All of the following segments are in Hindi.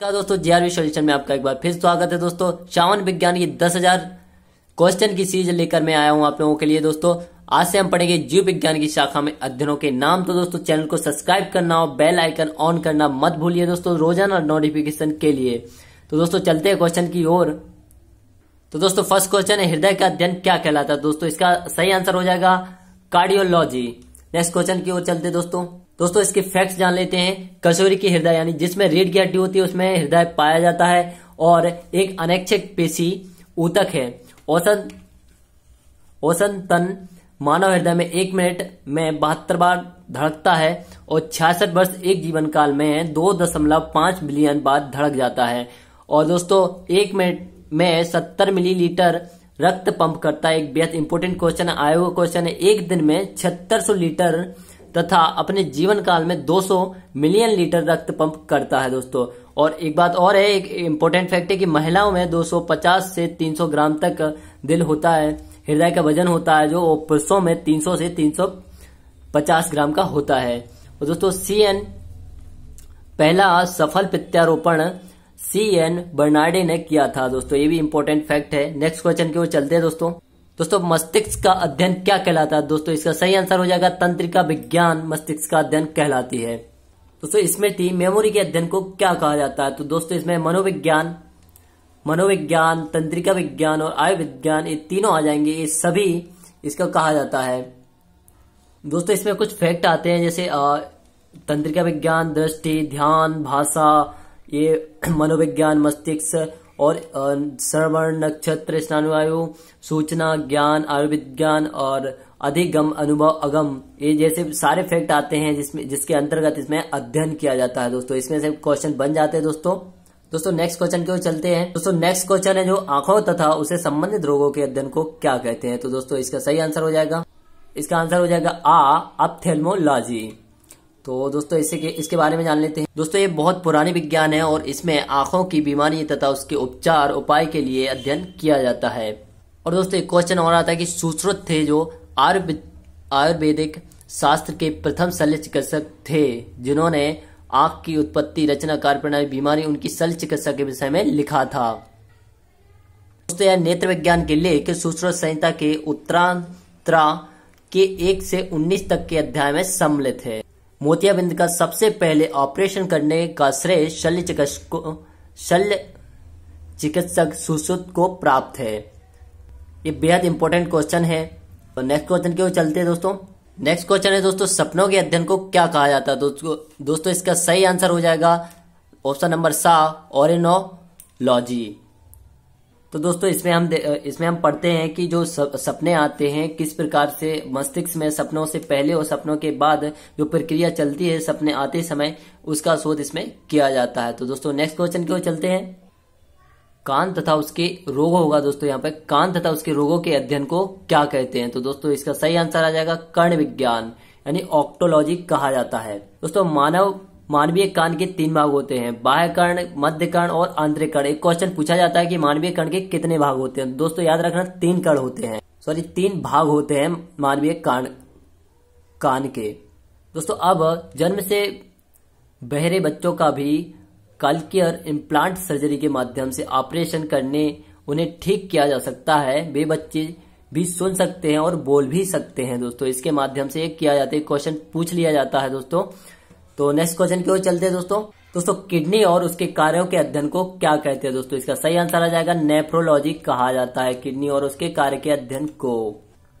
का दोस्तों जेआरवी सोल्यूशन में आपका एक बार फिर स्वागत है दोस्तों चावन विज्ञान की दस हजार क्वेश्चन की सीरीज लेकर मैं आया हूं आप लोगों के लिए दोस्तों आज से हम पढ़ेंगे जीव विज्ञान की शाखा में अध्ययनों के नाम तो दोस्तों चैनल को सब्सक्राइब करना और बेल आइकन ऑन करना मत भूलिए दोस्तों रोजाना नोटिफिकेशन के लिए तो दोस्तों चलते हैं क्वेश्चन की ओर तो दोस्तों फर्स्ट क्वेश्चन है हृदय का अध्ययन क्या कहलाता है दोस्तों इसका सही आंसर हो जाएगा कार्डियोलॉजी नेक्स्ट क्वेश्चन की ओर चलते दोस्तों दोस्तों इसके फैक्ट्स जान लेते हैं कसोरी की हृदय यानी जिसमें रीढ़ की हड्डी होती है उसमें हृदय पाया जाता है और एक अनैच्छिक पेशी ऊतक है औसत औसत तन मानव हृदय में एक मिनट में बहत्तर बार धड़कता है और छियासठ वर्ष एक जीवन काल में दो दशमलव पांच बिलियन बार धड़क जाता है और दोस्तों एक मिनट में सत्तर मिलीलीटर रक्त पंप करता है एक बेहद इंपोर्टेंट क्वेश्चन है हुआ क्वेश्चन है एक दिन में छिहत्तर लीटर तथा अपने जीवन काल में 200 मिलियन लीटर रक्त पंप करता है दोस्तों और एक बात और है एक इम्पोर्टेंट फैक्ट है कि महिलाओं में 250 से 300 ग्राम तक दिल होता है हृदय का वजन होता है जो पुरुषों में 300 से 350 ग्राम का होता है और दोस्तों सी एन पहला सफल प्रत्यारोपण सी एन बर्नाडे ने किया था दोस्तों ये भी इम्पोर्टेंट फैक्ट है नेक्स्ट क्वेश्चन की ओर चलते हैं दोस्तों दोस्तों मस्तिष्क का अध्ययन क्या कहलाता है दोस्तों इसका सही आंसर हो जाएगा तंत्रिका विज्ञान मस्तिष्क का अध्ययन कहलाती है दोस्तों इसमें थी मेमोरी के अध्ययन को क्या कहा जाता है तो दोस्तों इसमें मनोविज्ञान मनोविज्ञान तंत्रिका विज्ञान और आयुर्विज्ञान ये तीनों आ जाएंगे ये सभी इसका कहा जाता है दोस्तों इसमें कुछ फैक्ट आते हैं जैसे तंत्रिका विज्ञान दृष्टि ध्यान भाषा ये मनोविज्ञान मस्तिष्क और श्रवण नक्षत्र स्नान सूचना ज्ञान आयुर्विज्ञान और अधिगम अनुभव अगम ये जैसे सारे फैक्ट आते हैं जिसमें जिसके अंतर्गत इसमें अध्ययन किया जाता है दोस्तों इसमें से क्वेश्चन बन जाते हैं दोस्तों दोस्तों नेक्स्ट क्वेश्चन क्यों चलते हैं दोस्तों नेक्स्ट क्वेश्चन है जो आंखों तथा उसे संबंधित रोगों के अध्ययन को क्या कहते हैं तो दोस्तों इसका सही आंसर हो जाएगा इसका आंसर हो जाएगा आ अपथेलमोलॉजी तो दोस्तों इसे के, इसके बारे में जान लेते हैं दोस्तों ये बहुत पुरानी विज्ञान है और इसमें आंखों की बीमारी तथा उसके उपचार उपाय के लिए अध्ययन किया जाता है और दोस्तों एक क्वेश्चन और आता है कि सुश्रुत थे जो आयुर्वेदिक शास्त्र के प्रथम शल्य चिकित्सक थे जिन्होंने आंख की उत्पत्ति रचना कार्य प्रणाली बीमारी उनकी शल्य चिकित्सा के विषय में लिखा था दोस्तों यह नेत्र विज्ञान के लेख सुश्रुत संहिता के उत्तरांतरा के एक से उन्नीस तक के अध्याय में सम्मिलित है मोतियाबिंद का सबसे पहले ऑपरेशन करने का श्रेय शल्य चिकित्सक शल्य चिकित्सक सुश्रुत को प्राप्त है ये बेहद इंपॉर्टेंट क्वेश्चन है और नेक्स्ट क्वेश्चन क्यों चलते हैं दोस्तों नेक्स्ट क्वेश्चन है दोस्तों सपनों के अध्ययन को क्या कहा जाता है दोस्तों दोस्तों इसका सही आंसर हो जाएगा ऑप्शन नंबर सा लॉजी तो दोस्तों इसमें हम इसमें हम पढ़ते हैं कि जो सपने आते हैं किस प्रकार से मस्तिष्क में सपनों से पहले और सपनों के बाद जो प्रक्रिया चलती है सपने आते समय उसका शोध इसमें किया जाता है तो दोस्तों नेक्स्ट क्वेश्चन की ओर चलते हैं कान तथा उसके रोग होगा दोस्तों यहाँ पर कान तथा उसके रोगों के अध्ययन को क्या कहते हैं तो दोस्तों इसका सही आंसर आ जाएगा कर्ण विज्ञान यानी ऑक्टोलॉजी कहा जाता है दोस्तों मानव मानवीय कान के तीन भाग होते हैं बाह्य कर्ण मध्य कर्ण और आंतरिक कर्ण एक क्वेश्चन पूछा जाता है कि मानवीय कर्ण के कितने भाग होते हैं दोस्तों याद रखना तीन कर्ण होते हैं सॉरी तीन भाग होते हैं मानवीय कान कान के दोस्तों अब जन्म से बहरे बच्चों का भी कलकियर इम्प्लांट सर्जरी के माध्यम से ऑपरेशन करने उन्हें ठीक किया जा सकता है वे बच्चे भी सुन सकते हैं और बोल भी सकते हैं दोस्तों इसके माध्यम से एक किया जाता है क्वेश्चन पूछ लिया जाता है दोस्तों तो नेक्स्ट क्वेश्चन की ओर चलते हैं दोस्तों दोस्तों किडनी और उसके कार्यों के अध्ययन को क्या कहते हैं दोस्तों इसका सही आंसर आ जाएगा नेफ्रोलॉजी कहा जाता है किडनी और उसके कार्य के अध्ययन को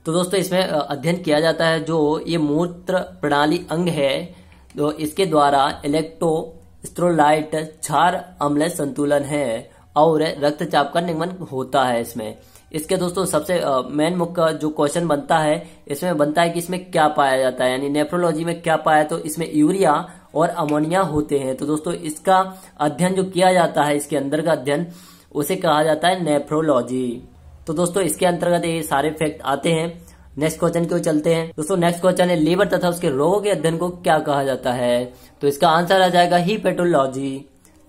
तो दोस्तों इसमें अध्ययन किया जाता है जो ये मूत्र प्रणाली अंग है तो इसके द्वारा इलेक्ट्रो स्ट्रोलाइट क्षार अम्ल संतुलन है और रक्तचाप का निगमन होता है इसमें इसके दोस्तों सबसे मेन मुख्य जो क्वेश्चन बनता है इसमें बनता है कि इसमें क्या पाया जाता है यानी नेफ्रोलॉजी में क्या पाया तो इसमें यूरिया और अमोनिया होते हैं तो दोस्तों इसका अध्ययन जो किया जाता है इसके अंदर का अध्ययन उसे कहा जाता है नेफ्रोलॉजी तो दोस्तों इसके अंतर्गत ये सारे फैक्ट आते हैं नेक्स्ट क्वेश्चन क्यों चलते हैं दोस्तों नेक्स्ट क्वेश्चन है लीवर तथा उसके रोगों के अध्ययन को क्या कहा जाता है तो इसका आंसर आ जाएगा ही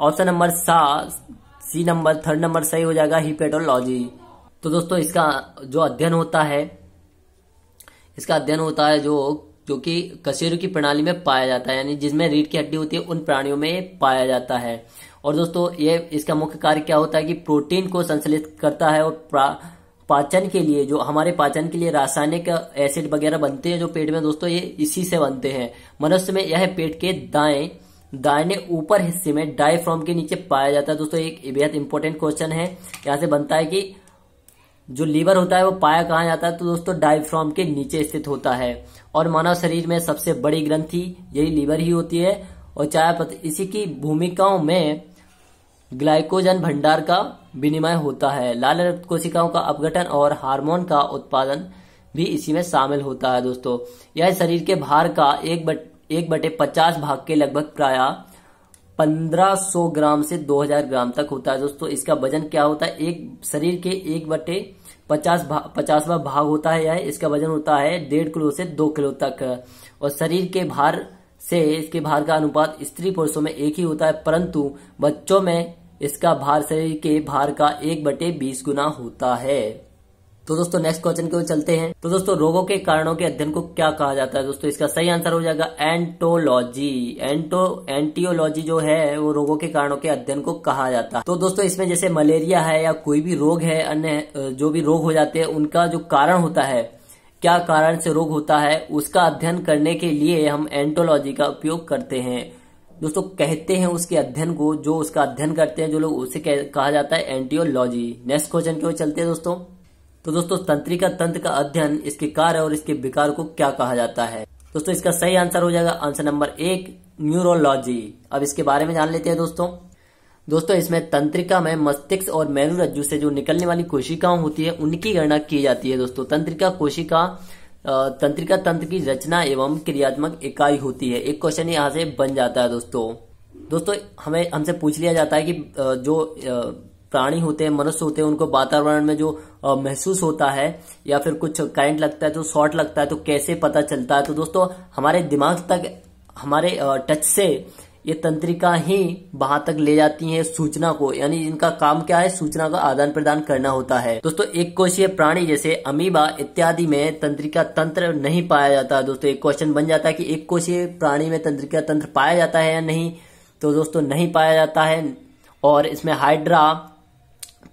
ऑप्शन नंबर सा सी नंबर थर्ड नंबर सही हो जाएगा पेट्रोलॉजी तो दोस्तों इसका जो अध्ययन होता है इसका अध्ययन होता है जो जो कि कशेरु की प्रणाली में पाया जाता है यानी जिसमें रीढ़ की हड्डी होती है उन प्राणियों में पाया जाता है और दोस्तों ये इसका मुख्य कार्य क्या होता है कि प्रोटीन को संश्लित करता है और पाचन के लिए जो हमारे पाचन के लिए रासायनिक एसिड वगैरह बनते हैं जो पेट में दोस्तों ये इसी से बनते हैं मनुष्य में यह पेट के दाएं दाएने ऊपर हिस्से में डायफ्रॉम के नीचे पाया जाता है दोस्तों एक बेहद इंपॉर्टेंट क्वेश्चन है यहाँ से बनता है कि जो लीवर होता है वो पाया कहाँ जाता है तो दोस्तों डायफ्राम के नीचे स्थित होता है और मानव शरीर में सबसे बड़ी ग्रंथि यही लीवर ही होती है और चाय इसी की भूमिकाओं में ग्लाइकोजन भंडार का विनिमय होता है लाल रक्त कोशिकाओं का अपघटन और हार्मोन का उत्पादन भी इसी में शामिल होता है दोस्तों यह शरीर के भार का एक बट एक बटे पचास भाग के लगभग प्राय 1500 ग्राम से 2000 ग्राम तक होता है दोस्तों इसका वजन क्या होता है एक शरीर के एक बटे पचास भा, पचासवा भाग होता है यह इसका वजन होता है डेढ़ किलो से दो किलो तक और शरीर के भार से इसके भार का अनुपात स्त्री पुरुषों में एक ही होता है परंतु बच्चों में इसका भार शरीर के भार का एक बटे बीस गुना होता है तो दोस्तों नेक्स्ट क्वेश्चन की ओर चलते हैं तो दोस्तों रोगों के कारणों के अध्ययन को क्या कहा जाता है दोस्तों इसका सही आंसर हो जाएगा एंटोलॉजी एंटो एंटीओलॉजी जो है वो रोगों के कारणों के अध्ययन को कहा जाता है तो दोस्तों इसमें जैसे मलेरिया है या कोई भी रोग है अन्य जो भी रोग हो जाते हैं उनका जो कारण होता है क्या कारण से रोग होता है उसका अध्ययन करने के लिए हम एंटोलॉजी का उपयोग करते हैं दोस्तों कहते हैं उसके अध्ययन को जो उसका अध्ययन करते हैं जो लोग उसे कहा जाता है एंटीओलॉजी नेक्स्ट क्वेश्चन की ओर चलते हैं दोस्तों तो दोस्तों तंत्रिका तंत्र का अध्ययन इसके कार्य और इसके विकार को क्या कहा जाता है दोस्तों इसका सही आंसर हो जाएगा आंसर नंबर एक न्यूरोलॉजी अब इसके बारे में जान लेते हैं दोस्तों दोस्तों इसमें तंत्रिका में मस्तिष्क और मेरू रज्जु से जो निकलने वाली कोशिकाओं होती है उनकी गणना की जाती है दोस्तों तंत्रिका कोशिका तंत्रिका तंत्र की रचना एवं क्रियात्मक इकाई होती है एक क्वेश्चन यहाँ से बन जाता है दोस्तों दोस्तों हमें हमसे पूछ लिया जाता है कि जो प्राणी होते हैं मनुष्य होते हैं उनको वातावरण में जो महसूस होता है या फिर कुछ करंट लगता है तो शॉर्ट लगता है तो कैसे पता चलता है तो दोस्तों हमारे दिमाग तक हमारे टच से ये तंत्रिका ही वहां तक ले जाती है सूचना को यानी इनका काम क्या है सूचना का आदान प्रदान करना होता है दोस्तों एक कोशीय प्राणी जैसे अमीबा इत्यादि में तंत्रिका तंत्र नहीं पाया जाता है दोस्तों एक क्वेश्चन बन जाता है कि एक कोशीय प्राणी में तंत्रिका तंत्र पाया जाता है या नहीं तो दोस्तों नहीं पाया जाता है और इसमें हाइड्रा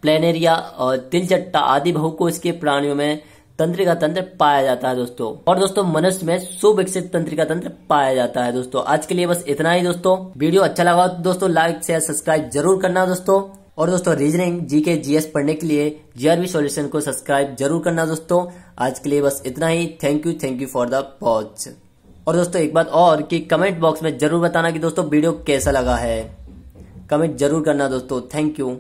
प्लेनेरिया और तिलचट्टा आदि को इसके प्राणियों में तंत्रिका तंत्र पाया जाता है दोस्तों और दोस्तों मनुष्य में सुविकसित तंत्रिका तंत्र पाया जाता है दोस्तों आज के लिए बस इतना ही दोस्तों वीडियो अच्छा लगा तो दोस्तों लाइक शेयर सब्सक्राइब जरूर करना दोस्तों और दोस्तों रीजनिंग जीके जीएस पढ़ने के लिए जीआरवी सॉल्यूशन को सब्सक्राइब जरूर करना दोस्तों आज के लिए बस इतना ही thank you thank you for the watch और दोस्तों एक बात और कि कमेंट बॉक्स में जरूर बताना कि दोस्तों वीडियो कैसा लगा है कमेंट जरूर करना दोस्तों थैंक यू